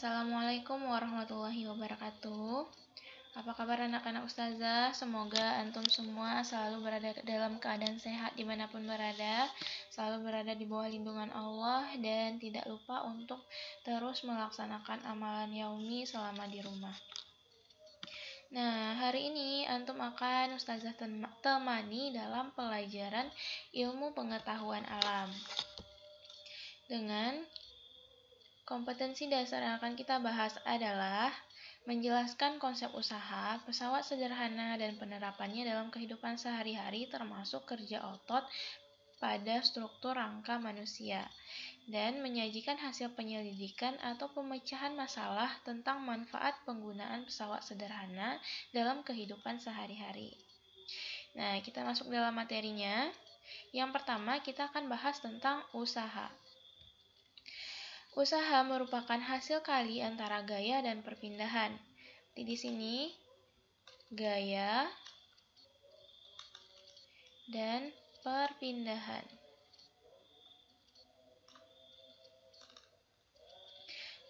Assalamualaikum warahmatullahi wabarakatuh. Apa kabar anak-anak ustazah? Semoga antum semua selalu berada dalam keadaan sehat dimanapun berada, selalu berada di bawah lindungan Allah, dan tidak lupa untuk terus melaksanakan amalan yaumi selama di rumah. Nah, hari ini antum akan ustazah temani dalam pelajaran ilmu pengetahuan alam. Dengan Kompetensi dasar yang akan kita bahas adalah menjelaskan konsep usaha, pesawat sederhana, dan penerapannya dalam kehidupan sehari-hari termasuk kerja otot pada struktur rangka manusia, dan menyajikan hasil penyelidikan atau pemecahan masalah tentang manfaat penggunaan pesawat sederhana dalam kehidupan sehari-hari. Nah, kita masuk dalam materinya. Yang pertama, kita akan bahas tentang usaha. Usaha merupakan hasil kali antara gaya dan perpindahan. Jadi di sini gaya dan perpindahan.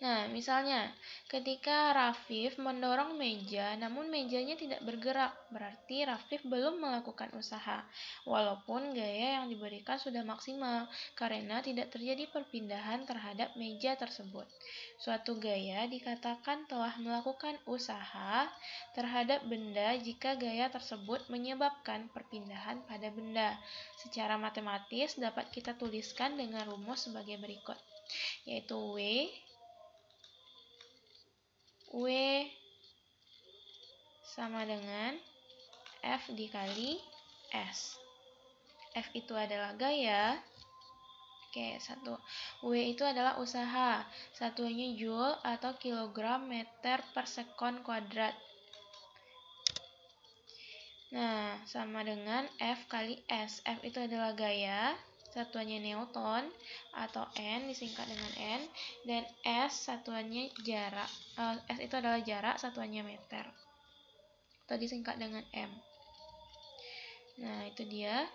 Nah, misalnya ketika Rafif mendorong meja namun mejanya tidak bergerak, berarti Rafif belum melakukan usaha walaupun gaya yang diberikan sudah maksimal karena tidak terjadi perpindahan terhadap meja tersebut. Suatu gaya dikatakan telah melakukan usaha terhadap benda jika gaya tersebut menyebabkan perpindahan pada benda. Secara matematis dapat kita tuliskan dengan rumus sebagai berikut yaitu W W sama dengan F dikali S. F itu adalah gaya. Oke, satu. W itu adalah usaha. satunya joule atau kilogram meter per sekon kuadrat. Nah, sama dengan F kali S. F itu adalah gaya satuannya newton atau N disingkat dengan N dan S satuannya jarak uh, S itu adalah jarak satuannya meter atau disingkat dengan M nah itu dia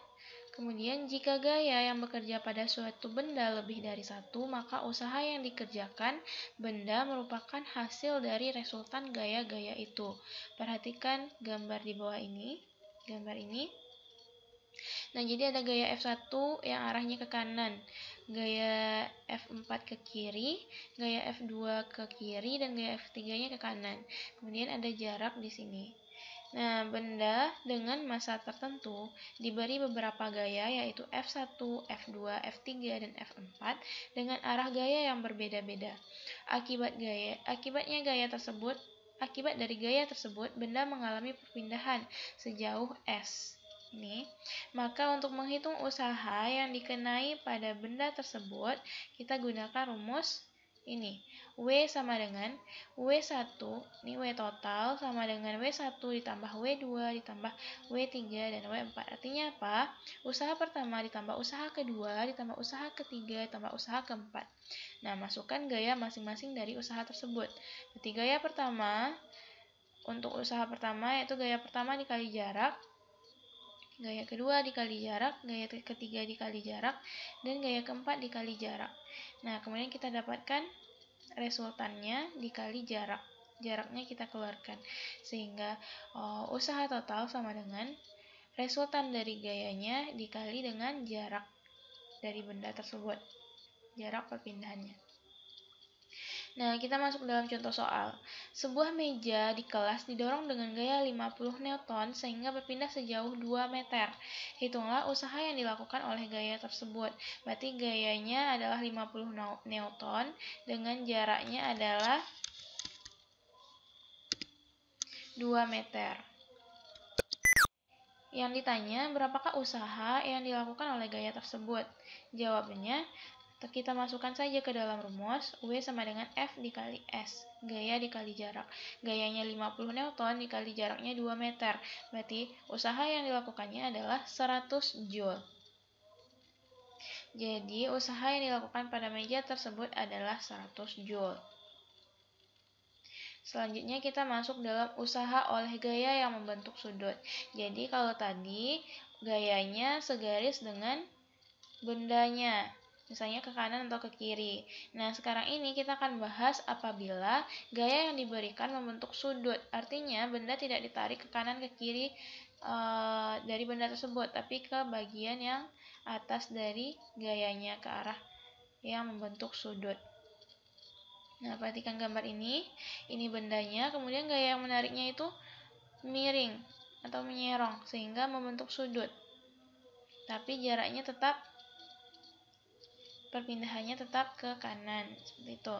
Kemudian, jika gaya yang bekerja pada suatu benda lebih dari satu, maka usaha yang dikerjakan benda merupakan hasil dari resultan gaya-gaya itu. Perhatikan gambar di bawah ini. Gambar ini Nah, jadi ada gaya F1 yang arahnya ke kanan, gaya F4 ke kiri, gaya F2 ke kiri, dan gaya F3-nya ke kanan. Kemudian ada jarak di sini. Nah, benda dengan masa tertentu diberi beberapa gaya yaitu F1, F2, F3, dan F4 dengan arah gaya yang berbeda-beda. Akibat gaya, akibatnya gaya tersebut, akibat dari gaya tersebut benda mengalami perpindahan sejauh S ini, maka untuk menghitung usaha yang dikenai pada benda tersebut, kita gunakan rumus ini. W sama dengan W1, ini W total sama dengan W1 ditambah W2 ditambah W3 dan W4. Artinya apa? Usaha pertama ditambah usaha kedua ditambah usaha ketiga ditambah usaha keempat. Nah, masukkan gaya masing-masing dari usaha tersebut. Ketiga gaya pertama untuk usaha pertama yaitu gaya pertama dikali jarak gaya kedua dikali jarak, gaya ketiga dikali jarak, dan gaya keempat dikali jarak. Nah, kemudian kita dapatkan resultannya dikali jarak. Jaraknya kita keluarkan. Sehingga uh, usaha total sama dengan resultan dari gayanya dikali dengan jarak dari benda tersebut. Jarak perpindahannya. Nah, kita masuk dalam contoh soal. Sebuah meja di kelas didorong dengan gaya 50 Newton sehingga berpindah sejauh 2 meter. Hitunglah usaha yang dilakukan oleh gaya tersebut. Berarti gayanya adalah 50 Newton dengan jaraknya adalah 2 meter. Yang ditanya, berapakah usaha yang dilakukan oleh gaya tersebut? jawabannya kita masukkan saja ke dalam rumus W sama dengan F dikali S, gaya dikali jarak. Gayanya 50 Newton dikali jaraknya 2 meter. Berarti usaha yang dilakukannya adalah 100 Joule. Jadi, usaha yang dilakukan pada meja tersebut adalah 100 Joule. Selanjutnya kita masuk dalam usaha oleh gaya yang membentuk sudut. Jadi kalau tadi gayanya segaris dengan bendanya misalnya ke kanan atau ke kiri. Nah, sekarang ini kita akan bahas apabila gaya yang diberikan membentuk sudut. Artinya, benda tidak ditarik ke kanan ke kiri e, dari benda tersebut, tapi ke bagian yang atas dari gayanya ke arah yang membentuk sudut. Nah, perhatikan gambar ini. Ini bendanya, kemudian gaya yang menariknya itu miring atau menyerong sehingga membentuk sudut. Tapi jaraknya tetap perpindahannya tetap ke kanan, seperti itu.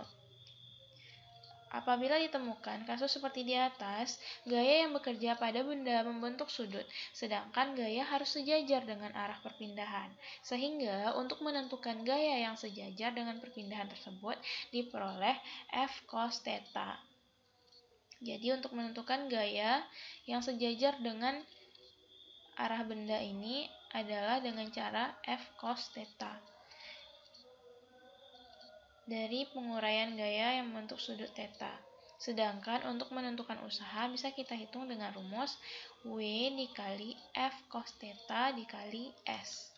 Apabila ditemukan kasus seperti di atas, gaya yang bekerja pada benda membentuk sudut, sedangkan gaya harus sejajar dengan arah perpindahan. Sehingga untuk menentukan gaya yang sejajar dengan perpindahan tersebut diperoleh F cos theta. Jadi untuk menentukan gaya yang sejajar dengan arah benda ini adalah dengan cara F cos theta dari penguraian gaya yang membentuk sudut theta. Sedangkan untuk menentukan usaha bisa kita hitung dengan rumus W dikali F cos theta dikali S.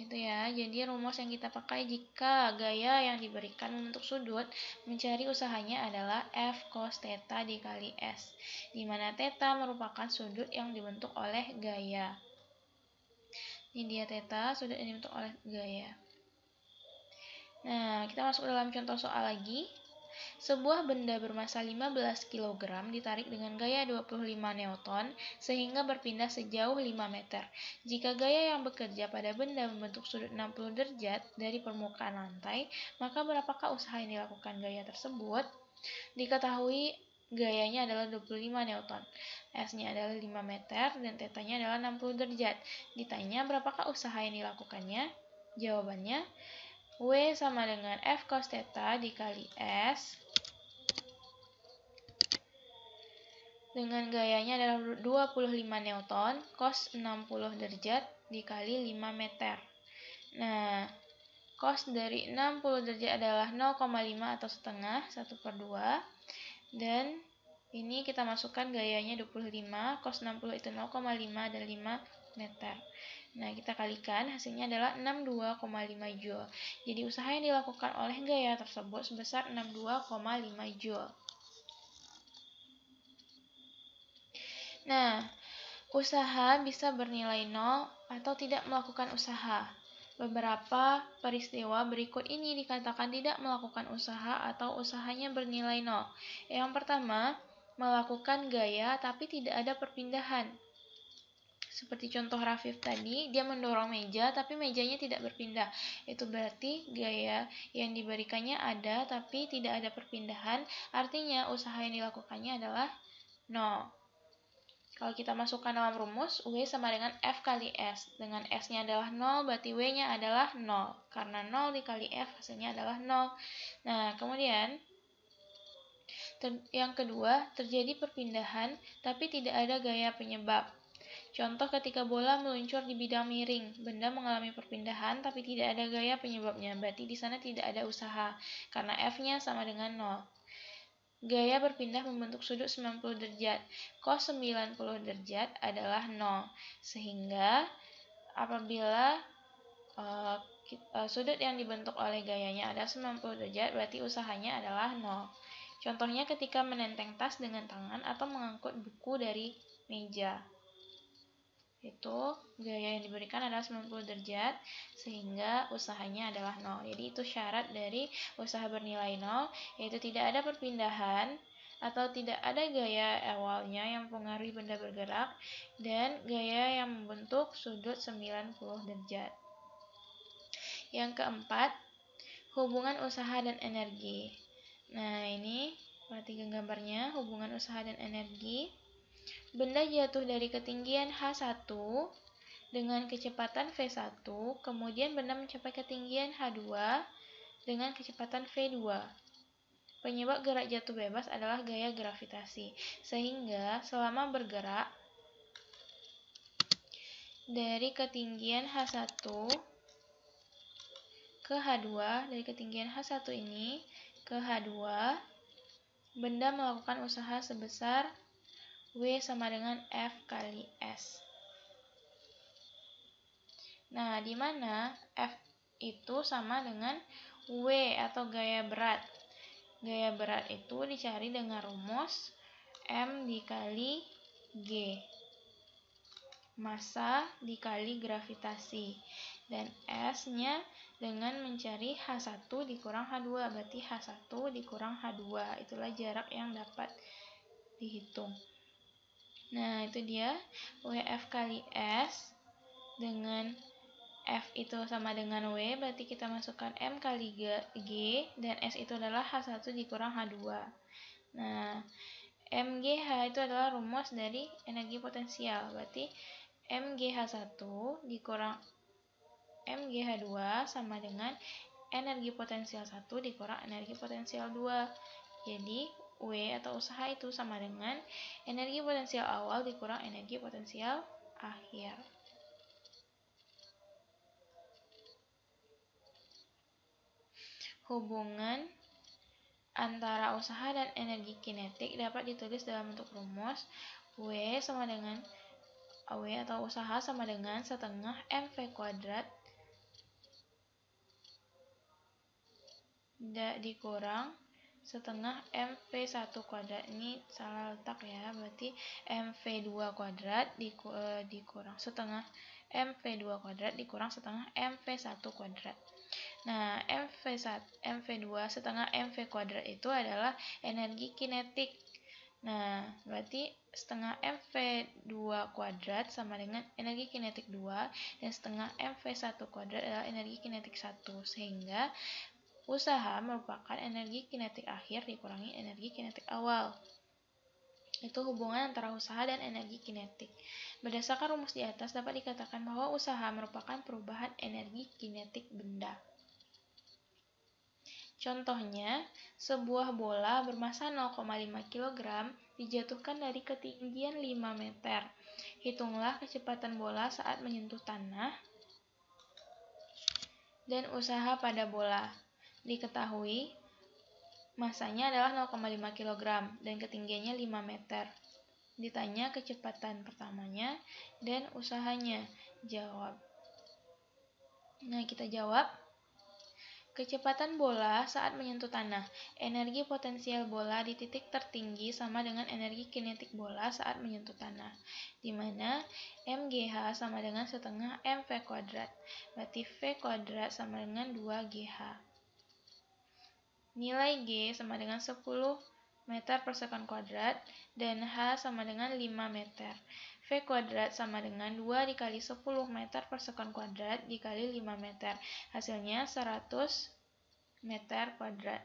gitu ya. Jadi rumus yang kita pakai jika gaya yang diberikan untuk sudut, mencari usahanya adalah F cos theta dikali S, di mana theta merupakan sudut yang dibentuk oleh gaya. Ini dia theta, sudut yang dibentuk oleh gaya. Nah, kita masuk ke dalam contoh soal lagi. Sebuah benda bermassa 15 kg ditarik dengan gaya 25 newton sehingga berpindah sejauh 5 meter. Jika gaya yang bekerja pada benda membentuk sudut 60 derajat dari permukaan lantai, maka berapakah usaha yang dilakukan gaya tersebut? Diketahui gayanya adalah 25 newton, S-nya adalah 5 meter, dan tetanya adalah 60 derajat. Ditanya berapakah usaha yang dilakukannya? Jawabannya, W sama dengan F cos theta dikali S. Dengan gayanya adalah 25 Newton, cos 60 derajat dikali 5 meter. Nah, cos dari 60 derajat adalah 0,5 atau setengah, 1 per 2. Dan ini kita masukkan gayanya 25, cos 60 itu 0,5 dan 5 meter. Nah, kita kalikan hasilnya adalah 62,5 Joule. Jadi, usaha yang dilakukan oleh gaya tersebut sebesar 62,5 Joule. Nah, usaha bisa bernilai nol atau tidak melakukan usaha. Beberapa peristiwa berikut ini dikatakan tidak melakukan usaha atau usahanya bernilai nol. Yang pertama, melakukan gaya tapi tidak ada perpindahan seperti contoh Rafif tadi, dia mendorong meja tapi mejanya tidak berpindah. Itu berarti gaya yang diberikannya ada tapi tidak ada perpindahan. Artinya usaha yang dilakukannya adalah no. Kalau kita masukkan dalam rumus, W sama dengan F kali S. Dengan S-nya adalah 0, berarti W-nya adalah 0. Karena 0 dikali F hasilnya adalah 0. Nah, kemudian yang kedua, terjadi perpindahan tapi tidak ada gaya penyebab. Contoh ketika bola meluncur di bidang miring, benda mengalami perpindahan tapi tidak ada gaya penyebabnya, berarti di sana tidak ada usaha, karena F-nya sama dengan 0. Gaya berpindah membentuk sudut 90 derajat. Kos 90 derajat adalah 0. Sehingga apabila uh, sudut yang dibentuk oleh gayanya ada 90 derajat, berarti usahanya adalah 0. Contohnya ketika menenteng tas dengan tangan atau mengangkut buku dari meja itu gaya yang diberikan adalah 90 derajat sehingga usahanya adalah nol Jadi itu syarat dari usaha bernilai nol yaitu tidak ada perpindahan atau tidak ada gaya awalnya yang mempengaruhi benda bergerak dan gaya yang membentuk sudut 90 derajat. Yang keempat, hubungan usaha dan energi. Nah, ini perhatikan gambarnya, hubungan usaha dan energi. Benda jatuh dari ketinggian H1 dengan kecepatan V1, kemudian benda mencapai ketinggian H2 dengan kecepatan V2. Penyebab gerak jatuh bebas adalah gaya gravitasi, sehingga selama bergerak dari ketinggian H1 ke H2, dari ketinggian H1 ini ke H2, benda melakukan usaha sebesar W sama dengan F kali S. Nah, di mana F itu sama dengan W atau gaya berat. Gaya berat itu dicari dengan rumus M dikali G. Masa dikali gravitasi. Dan S-nya dengan mencari H1 dikurang H2. Berarti H1 dikurang H2. Itulah jarak yang dapat dihitung. Nah, itu dia WF kali S dengan F itu sama dengan W, berarti kita masukkan M kali G, G dan S itu adalah H1 dikurang H2. Nah, MGH itu adalah rumus dari energi potensial, berarti MGH1 dikurang MGH2 sama dengan energi potensial 1 dikurang energi potensial 2. Jadi, W atau usaha itu sama dengan energi potensial awal dikurang energi potensial akhir. Hubungan antara usaha dan energi kinetik dapat ditulis dalam bentuk rumus W sama dengan W atau usaha sama dengan setengah MV kuadrat tidak dikurang setengah mv1 kuadrat ini salah letak ya berarti mv2 kuadrat diku, eh, dikurang setengah mv2 kuadrat dikurang setengah mv1 kuadrat nah mv1 mv2 setengah mv kuadrat itu adalah energi kinetik nah berarti setengah mv2 kuadrat sama dengan energi kinetik 2 dan setengah mv1 kuadrat adalah energi kinetik 1 sehingga Usaha merupakan energi kinetik akhir dikurangi energi kinetik awal. Itu hubungan antara usaha dan energi kinetik. Berdasarkan rumus di atas dapat dikatakan bahwa usaha merupakan perubahan energi kinetik benda. Contohnya, sebuah bola bermassa 0,5 kg dijatuhkan dari ketinggian 5 meter. Hitunglah kecepatan bola saat menyentuh tanah dan usaha pada bola diketahui massanya adalah 0,5 kg dan ketinggiannya 5 meter. Ditanya kecepatan pertamanya dan usahanya. Jawab. Nah, kita jawab. Kecepatan bola saat menyentuh tanah. Energi potensial bola di titik tertinggi sama dengan energi kinetik bola saat menyentuh tanah. Di mana MGH sama dengan setengah MV kuadrat. Berarti V kuadrat sama dengan 2GH. Nilai G sama dengan 10 meter per sekon kuadrat dan H sama dengan 5 meter. V kuadrat sama dengan 2 dikali 10 meter per sekon kuadrat dikali 5 meter. Hasilnya 100 meter kuadrat.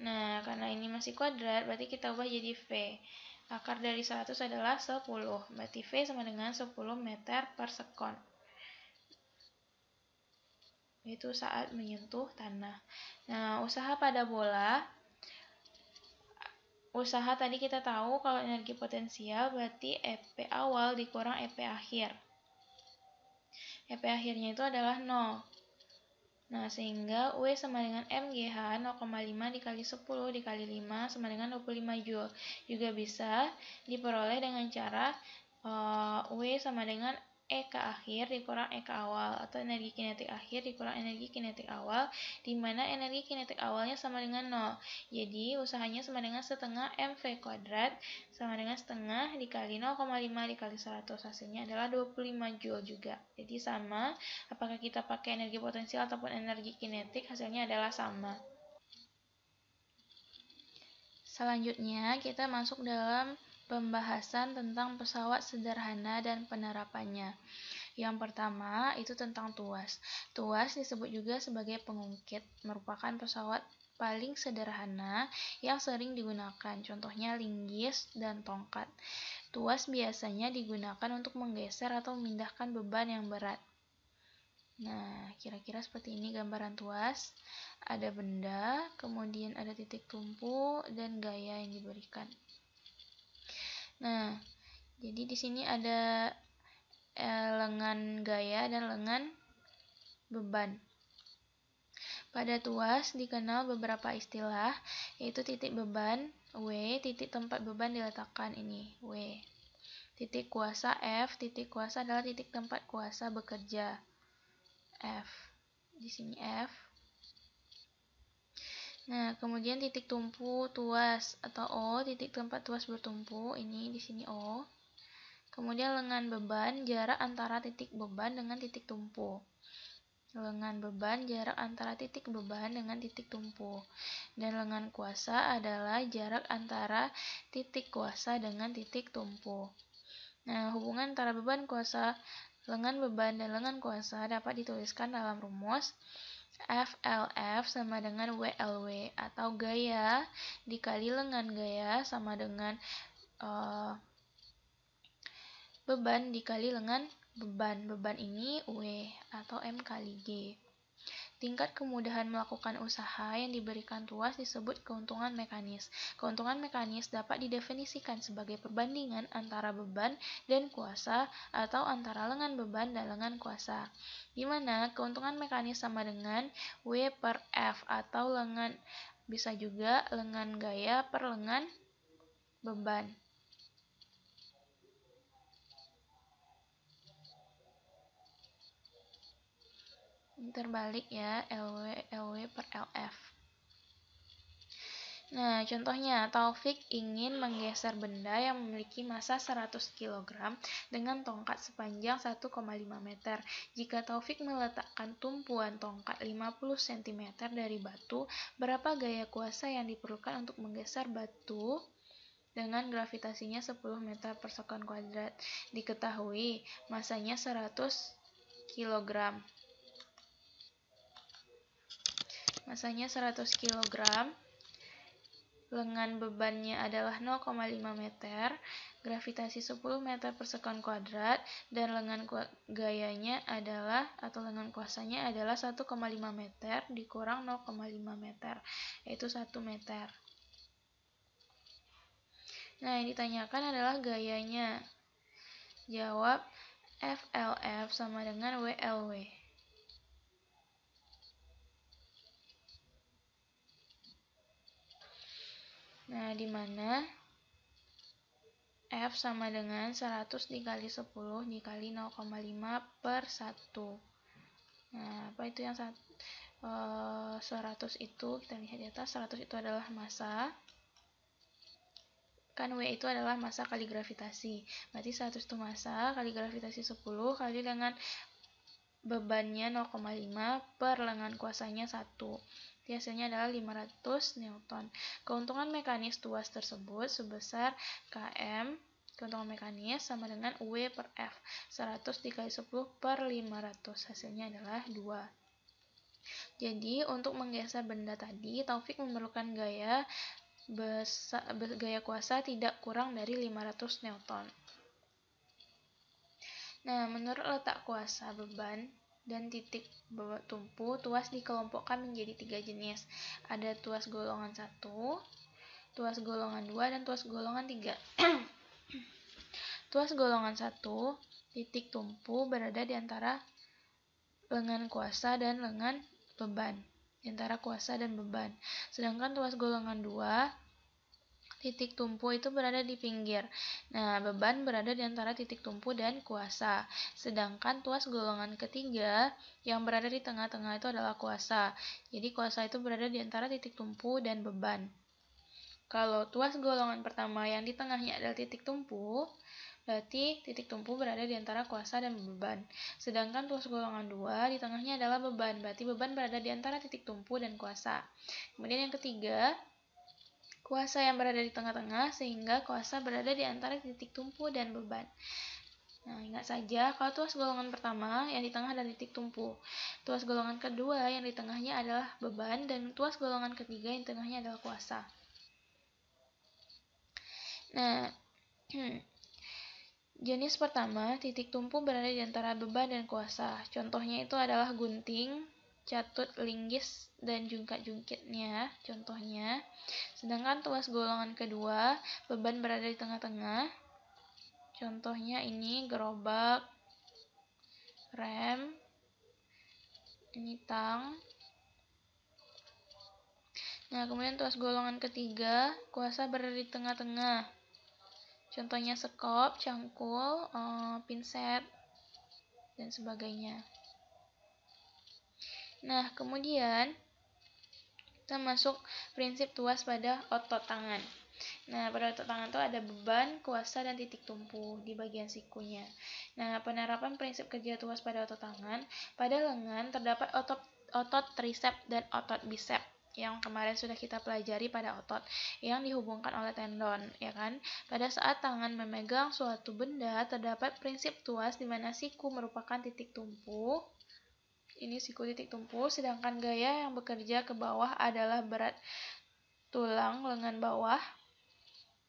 Nah, karena ini masih kuadrat, berarti kita ubah jadi V. Akar dari 100 adalah 10, berarti V sama dengan 10 meter per sekon yaitu saat menyentuh tanah. Nah, usaha pada bola usaha tadi kita tahu kalau energi potensial berarti EP awal dikurang EP akhir. EP akhirnya itu adalah 0. Nah, sehingga W sama dengan MGH 0,5 dikali 10 dikali 5 sama dengan 25 Joule. Juga bisa diperoleh dengan cara uh, eh, W sama dengan E ke akhir dikurang E ke awal atau energi kinetik akhir dikurang energi kinetik awal di mana energi kinetik awalnya sama dengan 0. Jadi usahanya sama dengan setengah MV kuadrat sama dengan setengah dikali 0,5 dikali 100 hasilnya adalah 25 Joule juga. Jadi sama apakah kita pakai energi potensial ataupun energi kinetik hasilnya adalah sama. Selanjutnya kita masuk dalam pembahasan tentang pesawat sederhana dan penerapannya. Yang pertama itu tentang tuas. Tuas disebut juga sebagai pengungkit, merupakan pesawat paling sederhana yang sering digunakan, contohnya linggis dan tongkat. Tuas biasanya digunakan untuk menggeser atau memindahkan beban yang berat. Nah, kira-kira seperti ini gambaran tuas. Ada benda, kemudian ada titik tumpu, dan gaya yang diberikan. Nah, jadi di sini ada eh, lengan gaya dan lengan beban. Pada tuas dikenal beberapa istilah, yaitu titik beban W, titik tempat beban diletakkan ini W. Titik kuasa F, titik kuasa adalah titik tempat kuasa bekerja F. Di sini F, Nah, kemudian titik tumpu tuas atau O, titik tempat tuas bertumpu, ini di sini O. Kemudian lengan beban, jarak antara titik beban dengan titik tumpu. Lengan beban, jarak antara titik beban dengan titik tumpu. Dan lengan kuasa adalah jarak antara titik kuasa dengan titik tumpu. Nah, hubungan antara beban kuasa, lengan beban, dan lengan kuasa dapat dituliskan dalam rumus FLF sama dengan WLW atau gaya dikali lengan gaya sama dengan uh, beban dikali lengan beban. Beban ini W atau M kali G. Tingkat kemudahan melakukan usaha yang diberikan tuas disebut keuntungan mekanis. Keuntungan mekanis dapat didefinisikan sebagai perbandingan antara beban dan kuasa atau antara lengan beban dan lengan kuasa. Di mana keuntungan mekanis sama dengan W per F atau lengan bisa juga lengan gaya per lengan beban. terbalik ya LW LW per LF Nah, contohnya Taufik ingin menggeser benda yang memiliki massa 100 kg dengan tongkat sepanjang 1,5 meter. Jika Taufik meletakkan tumpuan tongkat 50 cm dari batu, berapa gaya kuasa yang diperlukan untuk menggeser batu? dengan gravitasinya 10 meter per sekon kuadrat diketahui masanya 100 kg? masanya 100 kg, lengan bebannya adalah 0,5 meter, gravitasi 10 meter per sekon kuadrat, dan lengan gayanya adalah, atau lengan kuasanya adalah 1,5 meter dikurang 0,5 meter, yaitu 1 meter. Nah, yang ditanyakan adalah gayanya. Jawab FLF sama dengan WLW. Nah, di mana F sama dengan 100 dikali 10 dikali 0,5 per 1. Nah, apa itu yang 100 eh, itu? Kita lihat di atas, 100 itu adalah massa. Kan W itu adalah massa kali gravitasi. Berarti 100 itu massa kali gravitasi 10 kali dengan bebannya 0,5 per lengan kuasanya 1 hasilnya adalah 500 Newton. Keuntungan mekanis tuas tersebut sebesar Km keuntungan mekanis sama dengan W per F 100 dikali 10 per 500 hasilnya adalah 2 jadi untuk menggeser benda tadi Taufik memerlukan gaya gaya kuasa tidak kurang dari 500 Newton nah menurut letak kuasa beban dan titik tumpu, tuas dikelompokkan menjadi tiga jenis. Ada tuas golongan 1, tuas golongan 2, dan tuas golongan 3. tuas golongan 1, titik tumpu berada di antara lengan kuasa dan lengan beban. Di antara kuasa dan beban. Sedangkan tuas golongan 2, titik tumpu itu berada di pinggir. Nah, beban berada di antara titik tumpu dan kuasa. Sedangkan tuas golongan ketiga yang berada di tengah-tengah itu adalah kuasa. Jadi kuasa itu berada di antara titik tumpu dan beban. Kalau tuas golongan pertama yang di tengahnya adalah titik tumpu, berarti titik tumpu berada di antara kuasa dan beban. Sedangkan tuas golongan 2 di tengahnya adalah beban, berarti beban berada di antara titik tumpu dan kuasa. Kemudian yang ketiga, kuasa yang berada di tengah-tengah sehingga kuasa berada di antara titik tumpu dan beban. Nah, ingat saja kalau tuas golongan pertama yang di tengah adalah titik tumpu. Tuas golongan kedua yang di tengahnya adalah beban dan tuas golongan ketiga yang di tengahnya adalah kuasa. Nah, hmm, jenis pertama titik tumpu berada di antara beban dan kuasa. Contohnya itu adalah gunting, catut linggis dan jungkat-jungkitnya, contohnya. Sedangkan tuas golongan kedua, beban berada di tengah-tengah. Contohnya ini gerobak, rem, ini tang. Nah, kemudian tuas golongan ketiga, kuasa berada di tengah-tengah. Contohnya sekop, cangkul, eh, pinset, dan sebagainya. Nah, kemudian kita masuk prinsip tuas pada otot tangan. Nah, pada otot tangan itu ada beban, kuasa, dan titik tumpu di bagian sikunya. Nah, penerapan prinsip kerja tuas pada otot tangan, pada lengan terdapat otot otot trisep dan otot bisep yang kemarin sudah kita pelajari pada otot yang dihubungkan oleh tendon, ya kan? Pada saat tangan memegang suatu benda, terdapat prinsip tuas di mana siku merupakan titik tumpu, ini siku titik tumpu, sedangkan gaya yang bekerja ke bawah adalah berat tulang lengan bawah.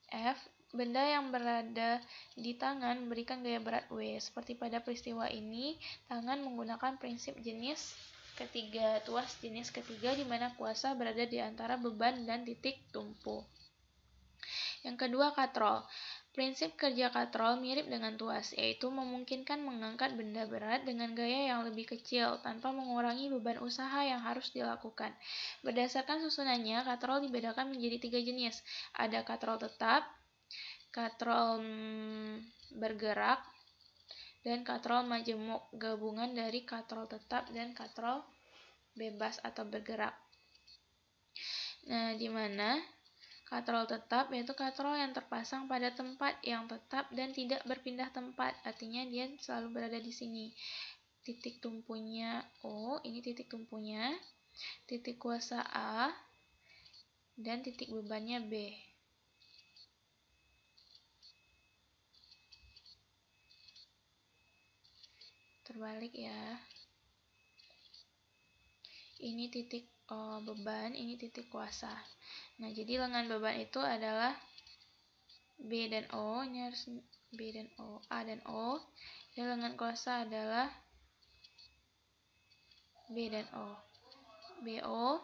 F. Benda yang berada di tangan berikan gaya berat W. Seperti pada peristiwa ini, tangan menggunakan prinsip jenis ketiga, tuas jenis ketiga di mana kuasa berada di antara beban dan titik tumpu. Yang kedua, katrol. Prinsip kerja katrol mirip dengan tuas, yaitu memungkinkan mengangkat benda berat dengan gaya yang lebih kecil tanpa mengurangi beban usaha yang harus dilakukan. Berdasarkan susunannya, katrol dibedakan menjadi tiga jenis. Ada katrol tetap, katrol mm, bergerak, dan katrol majemuk, gabungan dari katrol tetap dan katrol bebas atau bergerak. Nah, di mana katrol tetap yaitu katrol yang terpasang pada tempat yang tetap dan tidak berpindah tempat. Artinya dia selalu berada di sini. Titik tumpunya O, ini titik tumpunya. Titik kuasa A dan titik bebannya B. Terbalik ya. Ini titik uh, beban, ini titik kuasa. Nah, jadi lengan beban itu adalah B dan O, ini harus B dan O, A dan O. Jadi lengan kuasa adalah B dan O. BO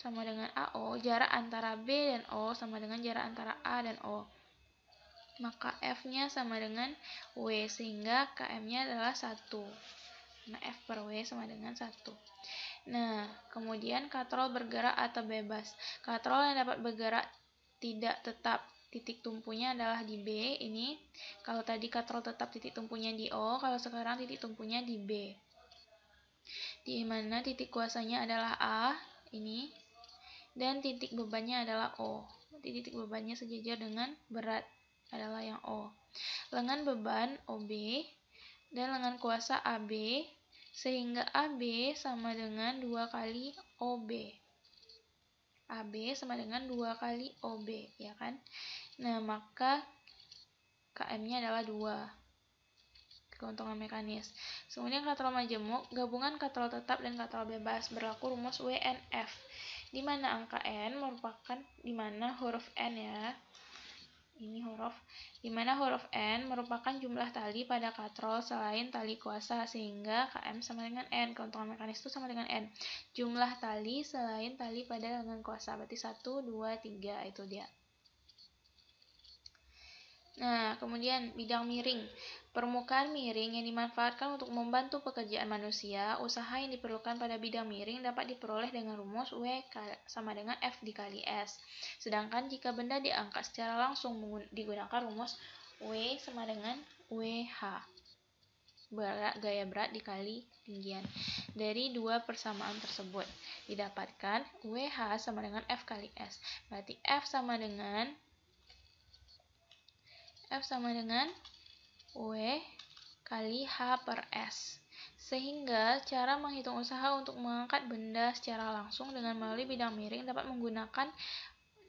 sama dengan AO, jarak antara B dan O sama dengan jarak antara A dan O. Maka F-nya sama dengan W, sehingga KM-nya adalah 1. Nah, F per W sama dengan 1. Nah, kemudian katrol bergerak atau bebas. Katrol yang dapat bergerak tidak tetap titik tumpunya adalah di B ini. Kalau tadi katrol tetap titik tumpunya di O, kalau sekarang titik tumpunya di B. Di mana titik kuasanya adalah A ini dan titik bebannya adalah O. Titik bebannya sejajar dengan berat adalah yang O. Lengan beban OB dan lengan kuasa AB sehingga AB sama dengan 2 kali OB. AB sama dengan 2 kali OB, ya kan? Nah, maka KM-nya adalah 2. Keuntungan mekanis. Kemudian katrol majemuk, gabungan katrol tetap dan katrol bebas berlaku rumus WNF, di mana angka N merupakan di mana huruf N ya, ini huruf, di mana huruf N merupakan jumlah tali pada katrol selain tali kuasa, sehingga KM sama dengan N, keuntungan mekanis itu sama dengan N. Jumlah tali selain tali pada lengan kuasa, berarti satu dua tiga itu dia. Nah, kemudian bidang miring. Permukaan miring yang dimanfaatkan untuk membantu pekerjaan manusia, usaha yang diperlukan pada bidang miring dapat diperoleh dengan rumus W e sama dengan F dikali S. Sedangkan jika benda diangkat secara langsung digunakan rumus W e sama dengan WH. E berat, gaya berat dikali ketinggian. Dari dua persamaan tersebut, didapatkan WH sama dengan F kali S. Berarti F sama dengan F sama dengan W kali H per S. Sehingga cara menghitung usaha untuk mengangkat benda secara langsung dengan melalui bidang miring dapat menggunakan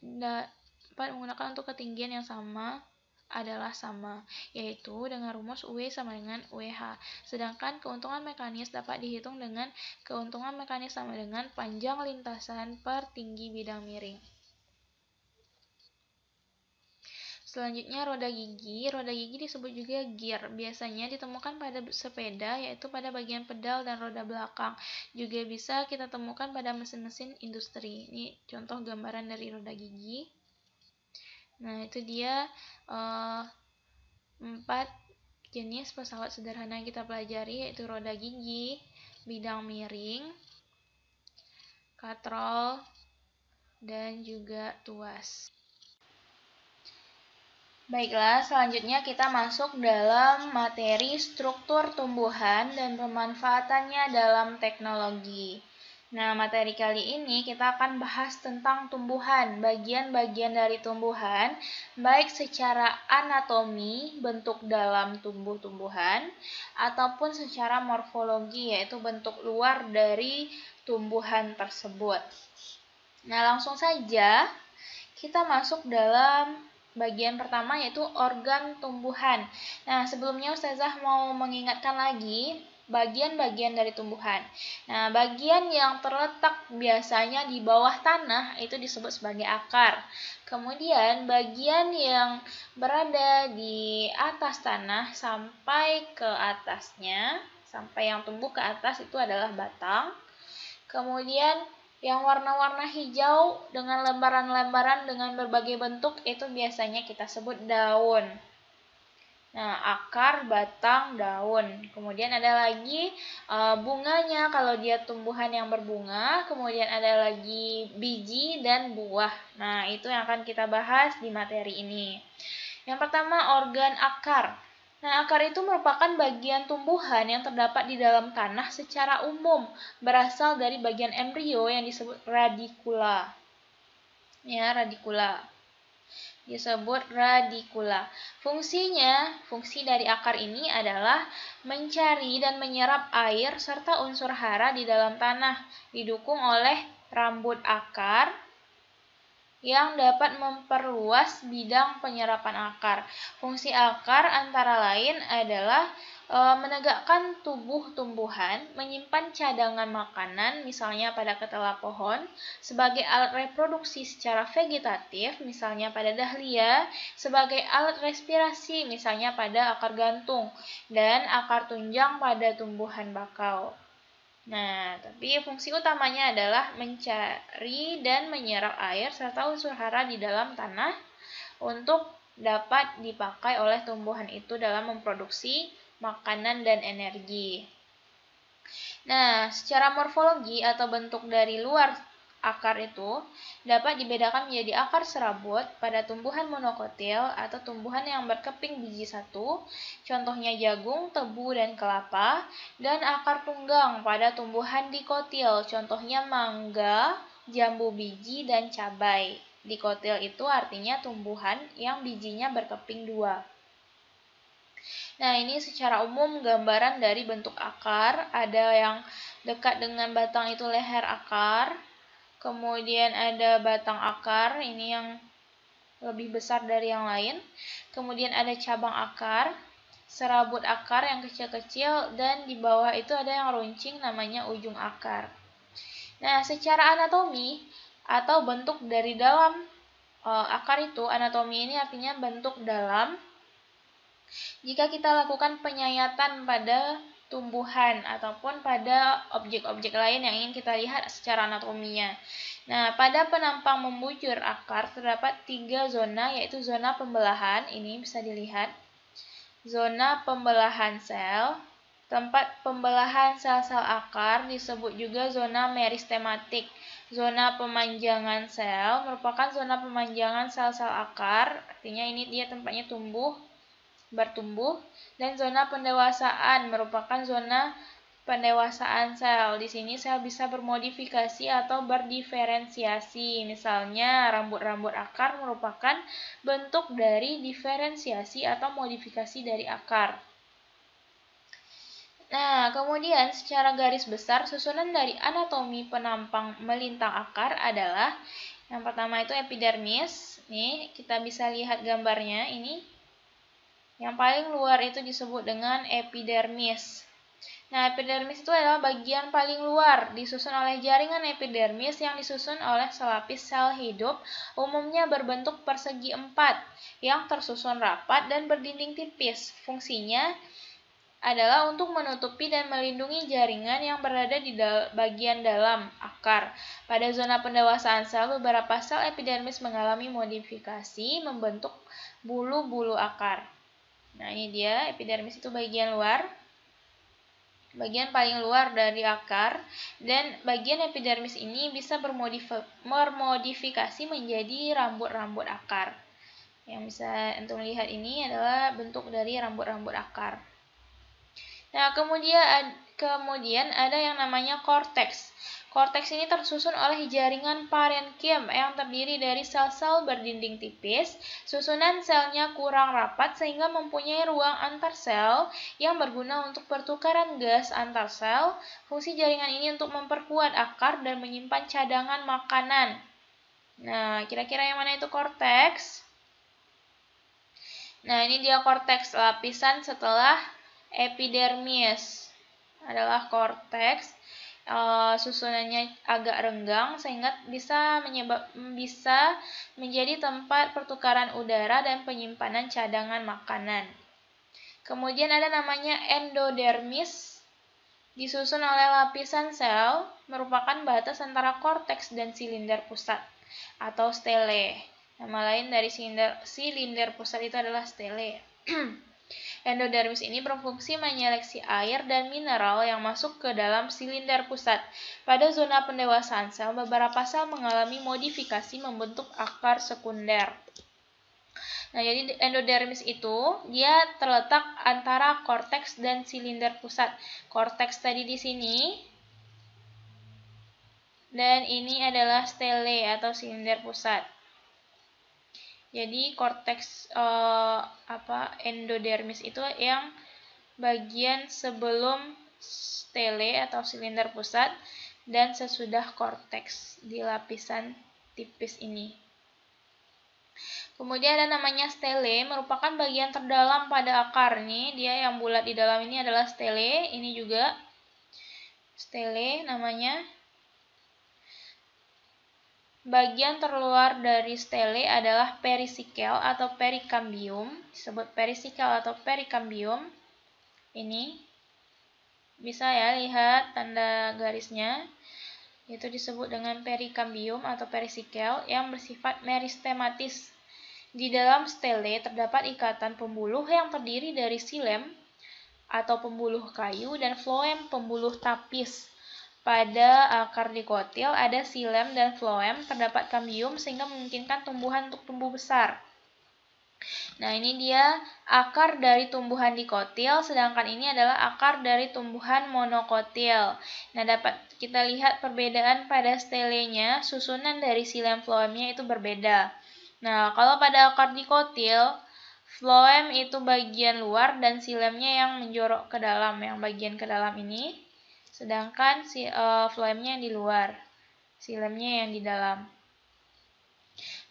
dapat menggunakan untuk ketinggian yang sama adalah sama, yaitu dengan rumus W sama dengan WH. Sedangkan keuntungan mekanis dapat dihitung dengan keuntungan mekanis sama dengan panjang lintasan per tinggi bidang miring. Selanjutnya roda gigi. Roda gigi disebut juga gear. Biasanya ditemukan pada sepeda yaitu pada bagian pedal dan roda belakang. Juga bisa kita temukan pada mesin-mesin industri. Ini contoh gambaran dari roda gigi. Nah, itu dia eh, empat 4 jenis pesawat sederhana yang kita pelajari yaitu roda gigi, bidang miring, katrol, dan juga tuas. Baiklah, selanjutnya kita masuk dalam materi struktur tumbuhan dan pemanfaatannya dalam teknologi. Nah, materi kali ini kita akan bahas tentang tumbuhan, bagian-bagian dari tumbuhan, baik secara anatomi, bentuk dalam tumbuh-tumbuhan, ataupun secara morfologi, yaitu bentuk luar dari tumbuhan tersebut. Nah, langsung saja kita masuk dalam bagian pertama yaitu organ tumbuhan. Nah, sebelumnya Ustazah mau mengingatkan lagi bagian-bagian dari tumbuhan. Nah, bagian yang terletak biasanya di bawah tanah itu disebut sebagai akar. Kemudian bagian yang berada di atas tanah sampai ke atasnya, sampai yang tumbuh ke atas itu adalah batang. Kemudian yang warna-warna hijau dengan lembaran-lembaran dengan berbagai bentuk itu biasanya kita sebut daun. Nah, akar, batang, daun. Kemudian ada lagi e, bunganya kalau dia tumbuhan yang berbunga, kemudian ada lagi biji dan buah. Nah, itu yang akan kita bahas di materi ini. Yang pertama organ akar. Nah, akar itu merupakan bagian tumbuhan yang terdapat di dalam tanah secara umum, berasal dari bagian embrio yang disebut radikula. Ya, radikula. Disebut radikula. Fungsinya, fungsi dari akar ini adalah mencari dan menyerap air serta unsur hara di dalam tanah, didukung oleh rambut akar, yang dapat memperluas bidang penyerapan akar. Fungsi akar antara lain adalah eh, menegakkan tubuh tumbuhan, menyimpan cadangan makanan misalnya pada ketela pohon, sebagai alat reproduksi secara vegetatif misalnya pada dahlia, sebagai alat respirasi misalnya pada akar gantung, dan akar tunjang pada tumbuhan bakau. Nah, tapi fungsi utamanya adalah mencari dan menyerap air serta unsur hara di dalam tanah untuk dapat dipakai oleh tumbuhan itu dalam memproduksi makanan dan energi. Nah, secara morfologi atau bentuk dari luar akar itu dapat dibedakan menjadi akar serabut pada tumbuhan monokotil atau tumbuhan yang berkeping biji satu, contohnya jagung, tebu, dan kelapa, dan akar tunggang pada tumbuhan dikotil, contohnya mangga, jambu biji, dan cabai. Dikotil itu artinya tumbuhan yang bijinya berkeping dua. Nah, ini secara umum gambaran dari bentuk akar. Ada yang dekat dengan batang itu leher akar, Kemudian ada batang akar, ini yang lebih besar dari yang lain. Kemudian ada cabang akar, serabut akar yang kecil-kecil, dan di bawah itu ada yang runcing namanya ujung akar. Nah, secara anatomi atau bentuk dari dalam e, akar itu, anatomi ini artinya bentuk dalam. Jika kita lakukan penyayatan pada tumbuhan ataupun pada objek-objek lain yang ingin kita lihat secara anatominya. Nah, pada penampang membujur akar terdapat tiga zona, yaitu zona pembelahan, ini bisa dilihat, zona pembelahan sel, tempat pembelahan sel-sel akar disebut juga zona meristematik. Zona pemanjangan sel merupakan zona pemanjangan sel-sel akar, artinya ini dia tempatnya tumbuh bertumbuh dan zona pendewasaan merupakan zona pendewasaan sel. Di sini sel bisa bermodifikasi atau berdiferensiasi. Misalnya, rambut-rambut akar merupakan bentuk dari diferensiasi atau modifikasi dari akar. Nah, kemudian secara garis besar, susunan dari anatomi penampang melintang akar adalah yang pertama itu epidermis. Nih, kita bisa lihat gambarnya ini yang paling luar itu disebut dengan epidermis. Nah, epidermis itu adalah bagian paling luar, disusun oleh jaringan epidermis yang disusun oleh selapis sel hidup, umumnya berbentuk persegi empat, yang tersusun rapat dan berdinding tipis. Fungsinya adalah untuk menutupi dan melindungi jaringan yang berada di dal bagian dalam akar. Pada zona pendewasaan sel, beberapa sel epidermis mengalami modifikasi membentuk bulu-bulu akar. Nah, ini dia epidermis itu bagian luar. Bagian paling luar dari akar dan bagian epidermis ini bisa bermodifikasi menjadi rambut-rambut akar. Yang bisa untuk melihat ini adalah bentuk dari rambut-rambut akar. Nah, kemudian kemudian ada yang namanya korteks. Korteks ini tersusun oleh jaringan parenkim yang terdiri dari sel-sel berdinding tipis. Susunan selnya kurang rapat sehingga mempunyai ruang antar sel yang berguna untuk pertukaran gas antar sel. Fungsi jaringan ini untuk memperkuat akar dan menyimpan cadangan makanan. Nah, kira-kira yang mana itu korteks? Nah, ini dia korteks lapisan setelah epidermis. Adalah korteks. Eh, susunannya agak renggang sehingga bisa menyebab bisa menjadi tempat pertukaran udara dan penyimpanan cadangan makanan. Kemudian ada namanya endodermis disusun oleh lapisan sel merupakan batas antara korteks dan silinder pusat atau stele. Nama lain dari silinder, silinder pusat itu adalah stele. Endodermis ini berfungsi menyeleksi air dan mineral yang masuk ke dalam silinder pusat. Pada zona pendewasaan sel, beberapa sel mengalami modifikasi membentuk akar sekunder. Nah, jadi endodermis itu dia terletak antara korteks dan silinder pusat. Korteks tadi di sini dan ini adalah stele atau silinder pusat. Jadi korteks uh, apa endodermis itu yang bagian sebelum stele atau silinder pusat dan sesudah korteks di lapisan tipis ini. Kemudian ada namanya stele, merupakan bagian terdalam pada akar nih. Dia yang bulat di dalam ini adalah stele, ini juga stele namanya. Bagian terluar dari stele adalah perisikel atau perikambium, disebut perisikel atau perikambium. Ini bisa ya lihat tanda garisnya. Itu disebut dengan perikambium atau perisikel yang bersifat meristematis. Di dalam stele terdapat ikatan pembuluh yang terdiri dari silem atau pembuluh kayu dan floem pembuluh tapis. Pada akar eh, dikotil ada silem dan floem, terdapat kambium sehingga memungkinkan tumbuhan untuk tumbuh besar. Nah, ini dia akar dari tumbuhan dikotil, sedangkan ini adalah akar dari tumbuhan monokotil. Nah, dapat kita lihat perbedaan pada stelenya, susunan dari silem floemnya itu berbeda. Nah, kalau pada akar dikotil, floem itu bagian luar dan silemnya yang menjorok ke dalam, yang bagian ke dalam ini sedangkan si uh, yang di luar, si lemnya yang di dalam.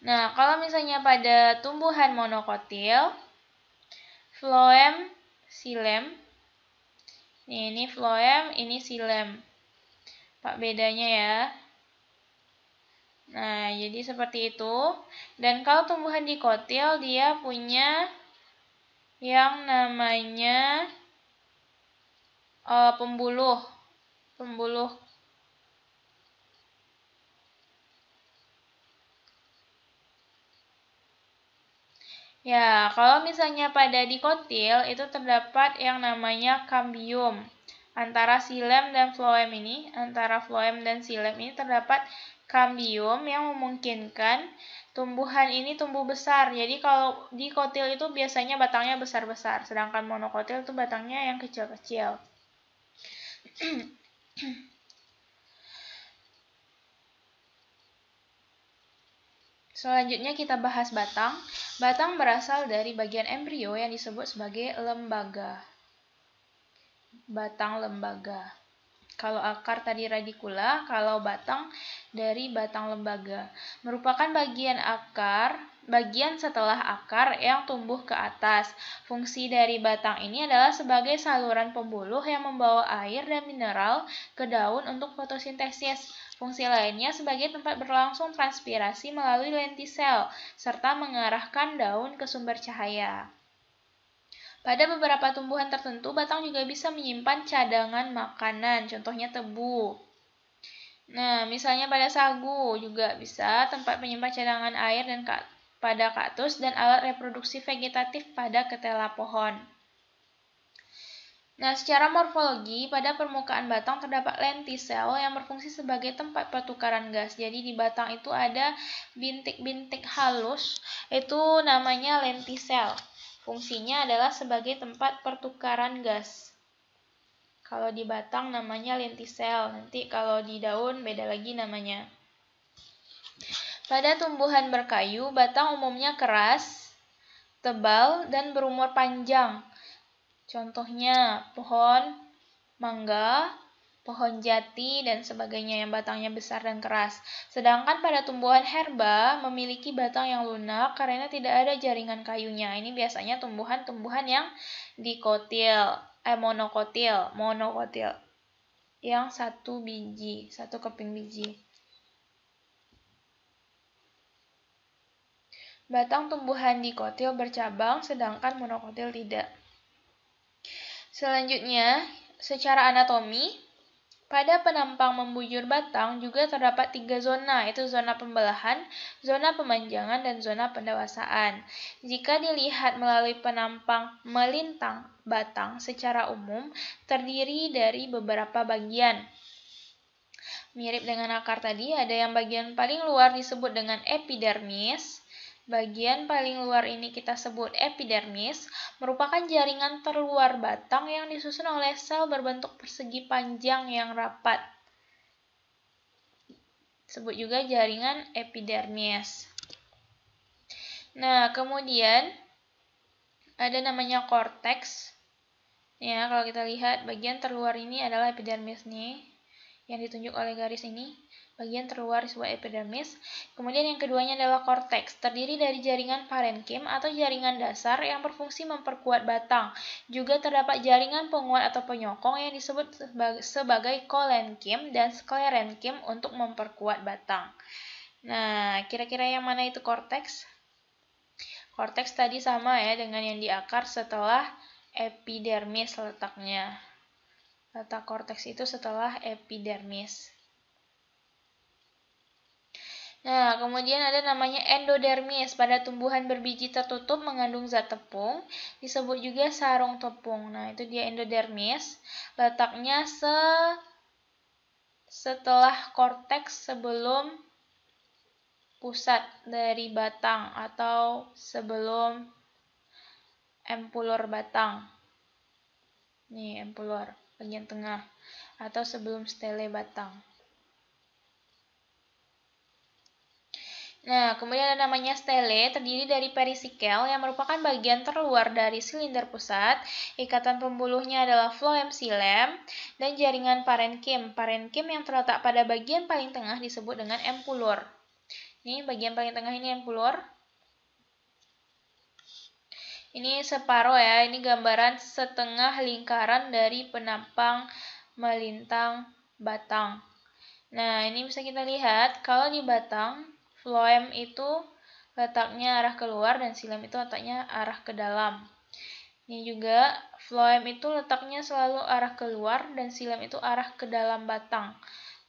Nah, kalau misalnya pada tumbuhan monokotil, floem, silem, ini, ini floem, ini silem. Pak bedanya ya. Nah, jadi seperti itu. Dan kalau tumbuhan dikotil, dia punya yang namanya uh, pembuluh pembuluh Ya, kalau misalnya pada dikotil itu terdapat yang namanya kambium. Antara silem dan floem ini, antara floem dan silem ini terdapat kambium yang memungkinkan tumbuhan ini tumbuh besar. Jadi kalau dikotil itu biasanya batangnya besar-besar, sedangkan monokotil itu batangnya yang kecil-kecil. Selanjutnya kita bahas batang. Batang berasal dari bagian embrio yang disebut sebagai lembaga. Batang lembaga. Kalau akar tadi radikula, kalau batang dari batang lembaga. Merupakan bagian akar bagian setelah akar yang tumbuh ke atas. Fungsi dari batang ini adalah sebagai saluran pembuluh yang membawa air dan mineral ke daun untuk fotosintesis. Fungsi lainnya sebagai tempat berlangsung transpirasi melalui lentisel, serta mengarahkan daun ke sumber cahaya. Pada beberapa tumbuhan tertentu, batang juga bisa menyimpan cadangan makanan, contohnya tebu. Nah, misalnya pada sagu juga bisa tempat menyimpan cadangan air dan pada kaktus dan alat reproduksi vegetatif pada ketela pohon. Nah, secara morfologi, pada permukaan batang terdapat lentisel yang berfungsi sebagai tempat pertukaran gas. Jadi di batang itu ada bintik-bintik halus, itu namanya lentisel. Fungsinya adalah sebagai tempat pertukaran gas. Kalau di batang namanya lentisel, nanti kalau di daun beda lagi namanya. Pada tumbuhan berkayu, batang umumnya keras, tebal, dan berumur panjang. Contohnya pohon mangga, pohon jati, dan sebagainya yang batangnya besar dan keras. Sedangkan pada tumbuhan herba memiliki batang yang lunak karena tidak ada jaringan kayunya. Ini biasanya tumbuhan-tumbuhan yang dikotil, eh monokotil, monokotil. Yang satu biji, satu keping biji. Batang tumbuhan dikotil bercabang sedangkan monokotil tidak. Selanjutnya, secara anatomi, pada penampang membujur batang juga terdapat tiga zona, yaitu zona pembelahan, zona pemanjangan, dan zona pendewasaan. Jika dilihat melalui penampang melintang batang secara umum, terdiri dari beberapa bagian. Mirip dengan akar tadi, ada yang bagian paling luar disebut dengan epidermis, Bagian paling luar ini kita sebut epidermis, merupakan jaringan terluar batang yang disusun oleh sel berbentuk persegi panjang yang rapat. Sebut juga jaringan epidermis. Nah, kemudian ada namanya korteks. Ya, kalau kita lihat bagian terluar ini adalah epidermis nih, yang ditunjuk oleh garis ini bagian terluar sebuah epidermis. Kemudian yang keduanya adalah korteks, terdiri dari jaringan parenkim atau jaringan dasar yang berfungsi memperkuat batang. Juga terdapat jaringan penguat atau penyokong yang disebut sebagai kolenkim dan sklerenkim untuk memperkuat batang. Nah, kira-kira yang mana itu korteks? Korteks tadi sama ya dengan yang di akar setelah epidermis letaknya. Letak korteks itu setelah epidermis. Nah, kemudian ada namanya endodermis. Pada tumbuhan berbiji tertutup mengandung zat tepung, disebut juga sarung tepung. Nah, itu dia endodermis. Letaknya se setelah korteks sebelum pusat dari batang atau sebelum empulor batang. Nih, empulor bagian tengah atau sebelum stele batang. Nah, kemudian ada namanya stele, terdiri dari perisikel yang merupakan bagian terluar dari silinder pusat. Ikatan pembuluhnya adalah floem silem dan jaringan parenkim. Parenkim yang terletak pada bagian paling tengah disebut dengan empulur. Ini bagian paling tengah ini empulur. Ini separuh ya, ini gambaran setengah lingkaran dari penampang melintang batang. Nah, ini bisa kita lihat kalau di batang Floem itu letaknya arah keluar dan silam itu letaknya arah ke dalam. Ini juga floem itu letaknya selalu arah keluar dan silam itu arah ke dalam batang.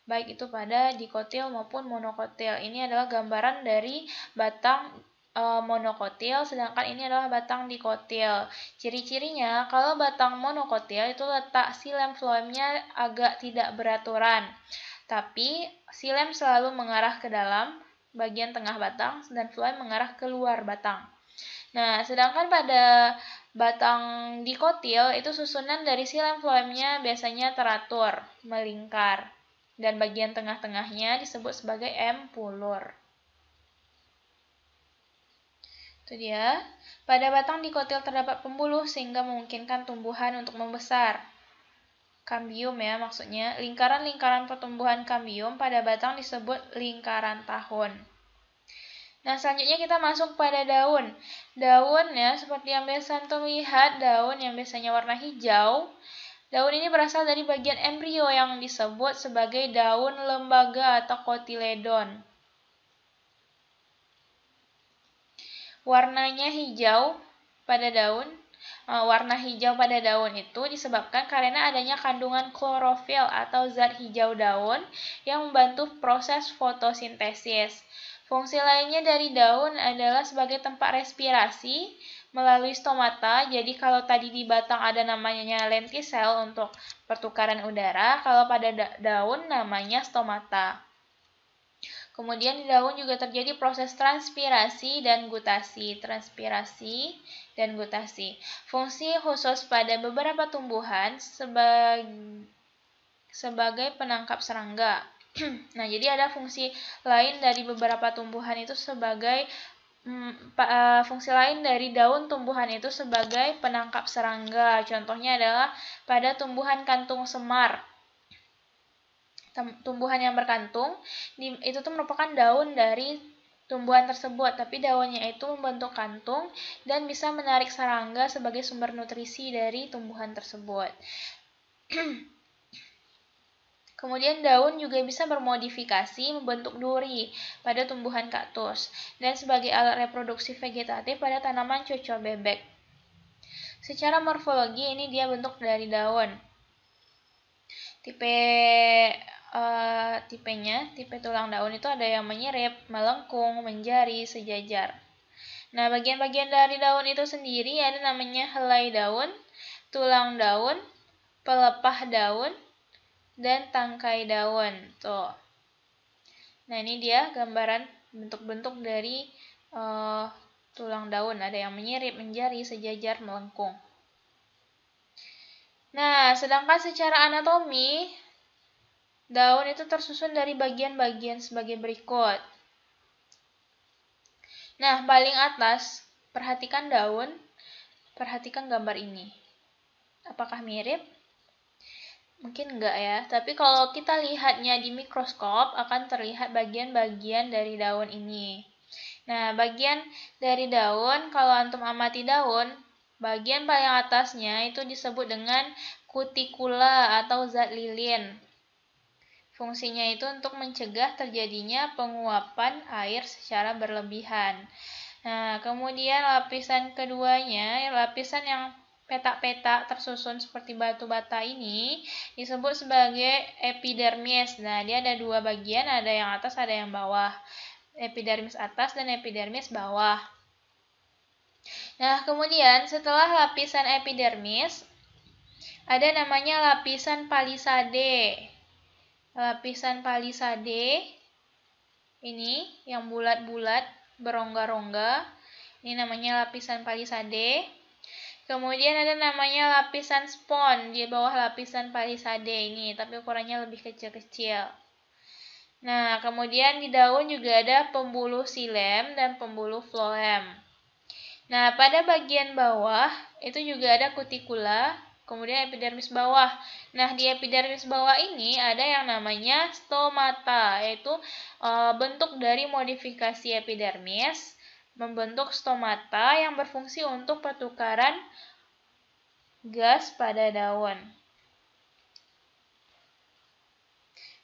Baik itu pada dikotil maupun monokotil. Ini adalah gambaran dari batang e, monokotil, sedangkan ini adalah batang dikotil. Ciri-cirinya, kalau batang monokotil itu letak silam floemnya agak tidak beraturan, tapi silam selalu mengarah ke dalam, bagian tengah batang, dan fly mengarah ke luar batang. Nah, sedangkan pada batang dikotil itu susunan dari silem floemnya biasanya teratur, melingkar, dan bagian tengah-tengahnya disebut sebagai empulur. Itu dia. Pada batang dikotil terdapat pembuluh sehingga memungkinkan tumbuhan untuk membesar kambium ya maksudnya. Lingkaran-lingkaran pertumbuhan kambium pada batang disebut lingkaran tahun. Nah, selanjutnya kita masuk pada daun. Daun ya, seperti yang biasa antum lihat, daun yang biasanya warna hijau. Daun ini berasal dari bagian embrio yang disebut sebagai daun lembaga atau kotiledon. Warnanya hijau pada daun, Eh, warna hijau pada daun itu disebabkan karena adanya kandungan klorofil atau zat hijau daun yang membantu proses fotosintesis. Fungsi lainnya dari daun adalah sebagai tempat respirasi melalui stomata. Jadi kalau tadi di batang ada namanya lenticel untuk pertukaran udara, kalau pada daun namanya stomata. Kemudian di daun juga terjadi proses transpirasi dan gutasi, transpirasi dan gutasi. Fungsi khusus pada beberapa tumbuhan sebagai sebagai penangkap serangga. nah, jadi ada fungsi lain dari beberapa tumbuhan itu sebagai mm, e, fungsi lain dari daun tumbuhan itu sebagai penangkap serangga. Contohnya adalah pada tumbuhan kantung semar tumbuhan yang berkantung itu tuh merupakan daun dari tumbuhan tersebut, tapi daunnya itu membentuk kantung dan bisa menarik serangga sebagai sumber nutrisi dari tumbuhan tersebut. Kemudian daun juga bisa bermodifikasi membentuk duri pada tumbuhan kaktus dan sebagai alat reproduksi vegetatif pada tanaman cucu bebek. Secara morfologi ini dia bentuk dari daun. Tipe uh, tipenya, tipe tulang daun itu ada yang menyerip, melengkung, menjari, sejajar. Nah, bagian-bagian dari daun itu sendiri ada namanya helai daun, tulang daun, pelepah daun, dan tangkai daun. Tuh. Nah, ini dia gambaran bentuk-bentuk dari uh, tulang daun. Ada yang menyerip, menjari, sejajar, melengkung. Nah, sedangkan secara anatomi, Daun itu tersusun dari bagian-bagian sebagai berikut. Nah, paling atas, perhatikan daun, perhatikan gambar ini. Apakah mirip? Mungkin enggak ya, tapi kalau kita lihatnya di mikroskop akan terlihat bagian-bagian dari daun ini. Nah, bagian dari daun, kalau antum amati daun, bagian paling atasnya itu disebut dengan kutikula atau zat lilin. Fungsinya itu untuk mencegah terjadinya penguapan air secara berlebihan. Nah, kemudian lapisan keduanya, lapisan yang petak-petak tersusun seperti batu bata ini disebut sebagai epidermis. Nah, dia ada dua bagian, ada yang atas, ada yang bawah. Epidermis atas dan epidermis bawah. Nah, kemudian setelah lapisan epidermis, ada namanya lapisan palisade lapisan eh, palisade ini yang bulat-bulat berongga-rongga ini namanya lapisan palisade kemudian ada namanya lapisan spon di bawah lapisan palisade ini tapi ukurannya lebih kecil-kecil nah kemudian di daun juga ada pembuluh silem dan pembuluh floem nah pada bagian bawah itu juga ada kutikula kemudian epidermis bawah. Nah, di epidermis bawah ini ada yang namanya stomata, yaitu e, bentuk dari modifikasi epidermis membentuk stomata yang berfungsi untuk pertukaran gas pada daun.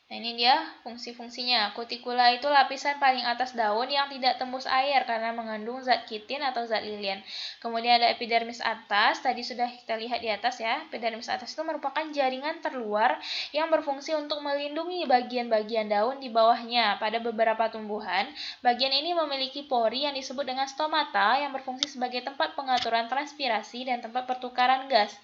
Nah ini dia fungsi-fungsinya. Kutikula itu lapisan paling atas daun yang tidak tembus air karena mengandung zat kitin atau zat lilin. Kemudian ada epidermis atas, tadi sudah kita lihat di atas ya. Epidermis atas itu merupakan jaringan terluar yang berfungsi untuk melindungi bagian-bagian daun di bawahnya. Pada beberapa tumbuhan, bagian ini memiliki pori yang disebut dengan stomata yang berfungsi sebagai tempat pengaturan transpirasi dan tempat pertukaran gas.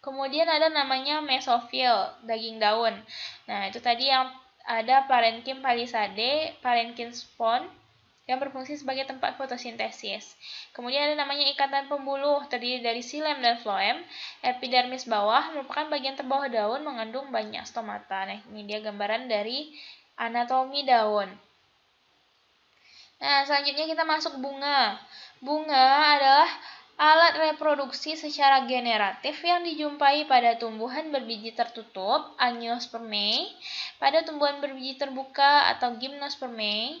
Kemudian ada namanya mesofil, daging daun. Nah, itu tadi yang ada parenkim palisade, parenkim spon, yang berfungsi sebagai tempat fotosintesis. Kemudian ada namanya ikatan pembuluh, terdiri dari silem dan floem. Epidermis bawah merupakan bagian terbawah daun mengandung banyak stomata. Nah, ini dia gambaran dari anatomi daun. Nah, selanjutnya kita masuk bunga. Bunga adalah alat reproduksi secara generatif yang dijumpai pada tumbuhan berbiji tertutup (Angiospermae), pada tumbuhan berbiji terbuka atau Gymnospermae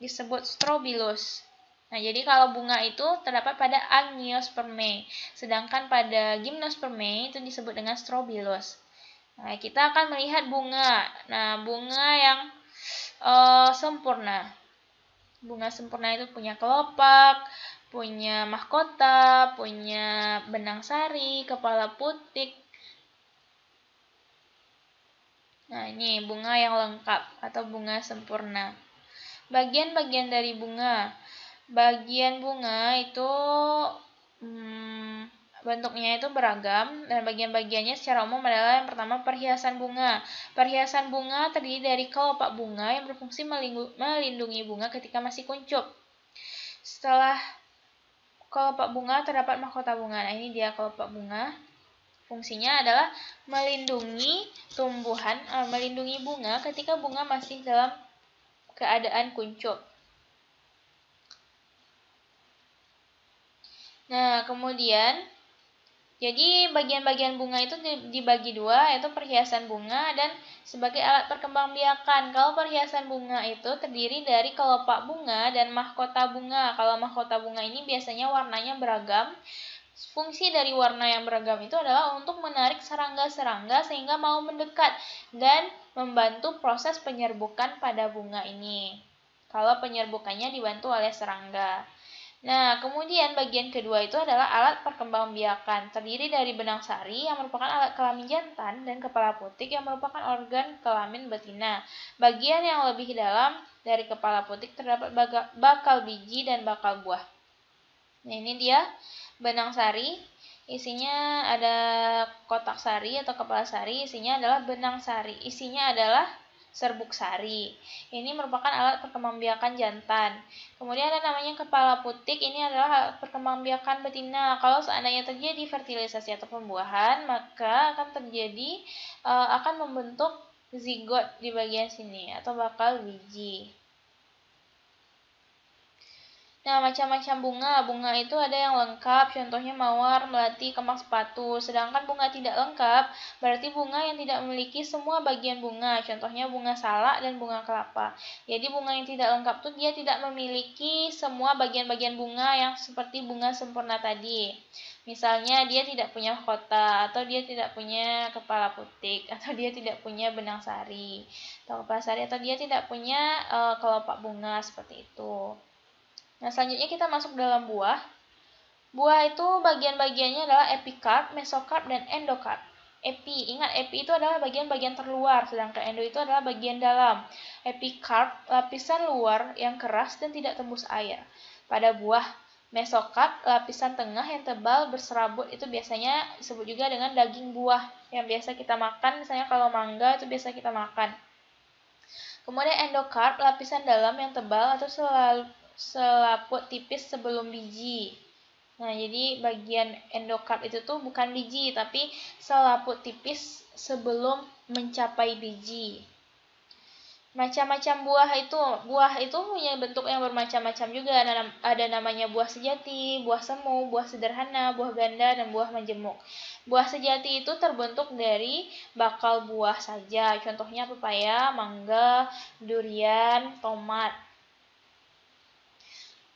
disebut strobilus. Nah, jadi kalau bunga itu terdapat pada Angiospermae, sedangkan pada Gymnospermae itu disebut dengan strobilus. Nah, kita akan melihat bunga. Nah, bunga yang uh, sempurna. Bunga sempurna itu punya kelopak, punya mahkota, punya benang sari, kepala putik. Nah, ini bunga yang lengkap atau bunga sempurna. Bagian-bagian dari bunga. Bagian bunga itu hmm, bentuknya itu beragam dan bagian-bagiannya secara umum adalah yang pertama perhiasan bunga. Perhiasan bunga terdiri dari kelopak bunga yang berfungsi melindungi bunga ketika masih kuncup. Setelah kelopak bunga terdapat mahkota bunga. Nah, ini dia kelopak bunga. Fungsinya adalah melindungi tumbuhan, uh, melindungi bunga ketika bunga masih dalam keadaan kuncup. Nah, kemudian jadi bagian-bagian bunga itu dibagi dua, yaitu perhiasan bunga dan sebagai alat perkembangbiakan. Kalau perhiasan bunga itu terdiri dari kelopak bunga dan mahkota bunga. Kalau mahkota bunga ini biasanya warnanya beragam. Fungsi dari warna yang beragam itu adalah untuk menarik serangga-serangga sehingga mau mendekat dan membantu proses penyerbukan pada bunga ini. Kalau penyerbukannya dibantu oleh serangga. Nah, kemudian bagian kedua itu adalah alat perkembangbiakan, terdiri dari benang sari yang merupakan alat kelamin jantan dan kepala putik yang merupakan organ kelamin betina. Bagian yang lebih dalam dari kepala putik terdapat bakal biji dan bakal buah. Nah, ini dia benang sari. Isinya ada kotak sari atau kepala sari, isinya adalah benang sari. Isinya adalah serbuk sari. Ini merupakan alat perkembangbiakan jantan. Kemudian ada namanya kepala putik, ini adalah alat perkembangbiakan betina. Kalau seandainya terjadi fertilisasi atau pembuahan, maka akan terjadi eh, akan membentuk zigot di bagian sini atau bakal biji. Nah, macam-macam bunga. Bunga itu ada yang lengkap, contohnya mawar, melati, kemas sepatu. Sedangkan bunga tidak lengkap, berarti bunga yang tidak memiliki semua bagian bunga. Contohnya bunga salak dan bunga kelapa. Jadi, bunga yang tidak lengkap itu dia tidak memiliki semua bagian-bagian bunga yang seperti bunga sempurna tadi. Misalnya, dia tidak punya kota, atau dia tidak punya kepala putik, atau dia tidak punya benang sari, atau kepala sari, atau dia tidak punya uh, kelopak bunga, seperti itu. Nah, selanjutnya kita masuk dalam buah. Buah itu bagian-bagiannya adalah epikarp, mesokarp, dan endokarp. Epi, ingat epi itu adalah bagian-bagian terluar, sedangkan endo itu adalah bagian dalam. Epikarp, lapisan luar yang keras dan tidak tembus air. Pada buah mesokarp, lapisan tengah yang tebal berserabut itu biasanya disebut juga dengan daging buah yang biasa kita makan, misalnya kalau mangga itu biasa kita makan. Kemudian endokarp, lapisan dalam yang tebal atau selalu selaput tipis sebelum biji. Nah, jadi bagian endokard itu tuh bukan biji, tapi selaput tipis sebelum mencapai biji. Macam-macam buah itu, buah itu punya bentuk yang bermacam-macam juga. Ada namanya buah sejati, buah semu, buah sederhana, buah ganda, dan buah menjemuk. Buah sejati itu terbentuk dari bakal buah saja. Contohnya pepaya, mangga, durian, tomat.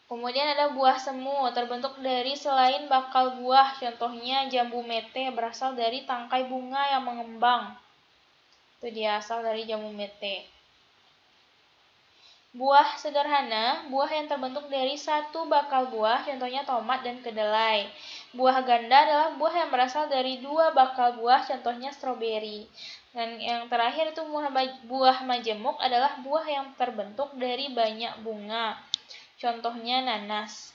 Kemudian ada buah semu, terbentuk dari selain bakal buah, contohnya jambu mete berasal dari tangkai bunga yang mengembang. Itu dia asal dari jambu mete. Buah sederhana, buah yang terbentuk dari satu bakal buah, contohnya tomat dan kedelai. Buah ganda adalah buah yang berasal dari dua bakal buah, contohnya stroberi. Dan yang terakhir itu buah majemuk adalah buah yang terbentuk dari banyak bunga contohnya nanas.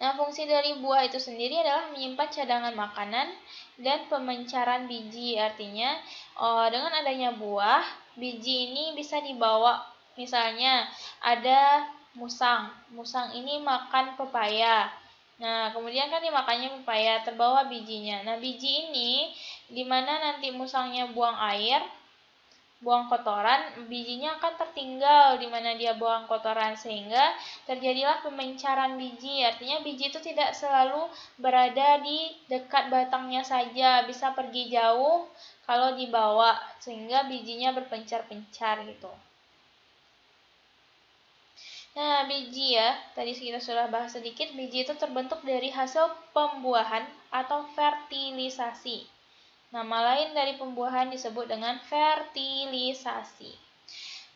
Nah, fungsi dari buah itu sendiri adalah menyimpan cadangan makanan dan pemencaran biji. Artinya, eh, dengan adanya buah, biji ini bisa dibawa. Misalnya, ada musang. Musang ini makan pepaya. Nah, kemudian kan dimakannya pepaya, terbawa bijinya. Nah, biji ini, dimana nanti musangnya buang air, buang kotoran, bijinya akan tertinggal di mana dia buang kotoran sehingga terjadilah pemencaran biji. Artinya biji itu tidak selalu berada di dekat batangnya saja, bisa pergi jauh kalau dibawa sehingga bijinya berpencar-pencar gitu. Nah, biji ya, tadi kita sudah bahas sedikit, biji itu terbentuk dari hasil pembuahan atau fertilisasi. Nama lain dari pembuahan disebut dengan fertilisasi.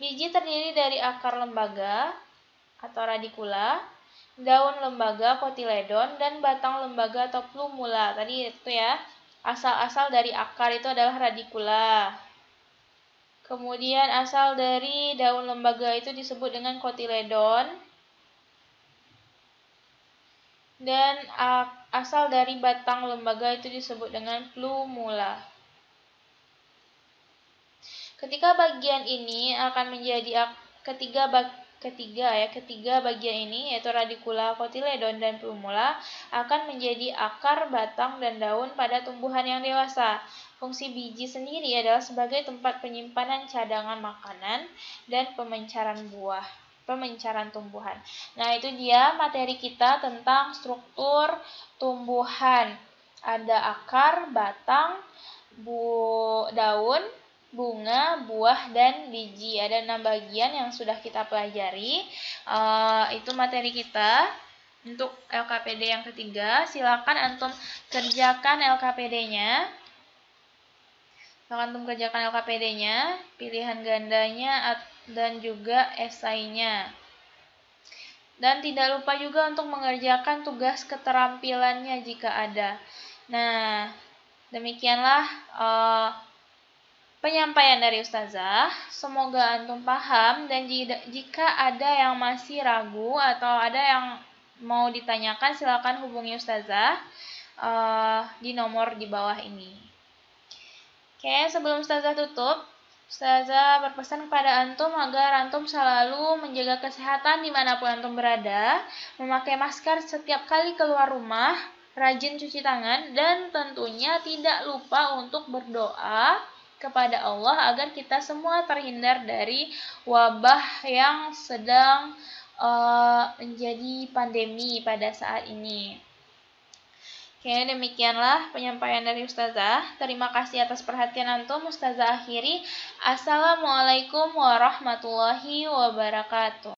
Biji terdiri dari akar lembaga atau radikula, daun lembaga kotiledon, dan batang lembaga atau plumula. Tadi itu ya, asal-asal dari akar itu adalah radikula. Kemudian asal dari daun lembaga itu disebut dengan kotiledon. Dan akar Asal dari batang lembaga itu disebut dengan plumula. Ketika bagian ini akan menjadi ketiga ketiga ya ketiga bagian ini yaitu radikula, kotiledon dan plumula akan menjadi akar, batang dan daun pada tumbuhan yang dewasa. Fungsi biji sendiri adalah sebagai tempat penyimpanan cadangan makanan dan pemencaran buah pemencaran tumbuhan. Nah, itu dia materi kita tentang struktur tumbuhan. Ada akar, batang, bu daun, bunga, buah, dan biji. Ada enam bagian yang sudah kita pelajari. Uh, itu materi kita. Untuk LKPD yang ketiga, silakan antum kerjakan LKPD-nya. Silakan antum kerjakan LKPD-nya, pilihan gandanya atau dan juga esainya. Dan tidak lupa juga untuk mengerjakan tugas keterampilannya jika ada. Nah, demikianlah uh, penyampaian dari Ustazah. Semoga Antum paham dan jika ada yang masih ragu atau ada yang mau ditanyakan silakan hubungi Ustazah uh, di nomor di bawah ini. Oke, sebelum Ustazah tutup, Ustazah berpesan kepada antum agar antum selalu menjaga kesehatan dimanapun antum berada, memakai masker setiap kali keluar rumah, rajin cuci tangan, dan tentunya tidak lupa untuk berdoa kepada Allah agar kita semua terhindar dari wabah yang sedang uh, menjadi pandemi pada saat ini. Oke, demikianlah penyampaian dari Ustazah. Terima kasih atas perhatian Antum. Ustazah akhiri. Assalamualaikum warahmatullahi wabarakatuh.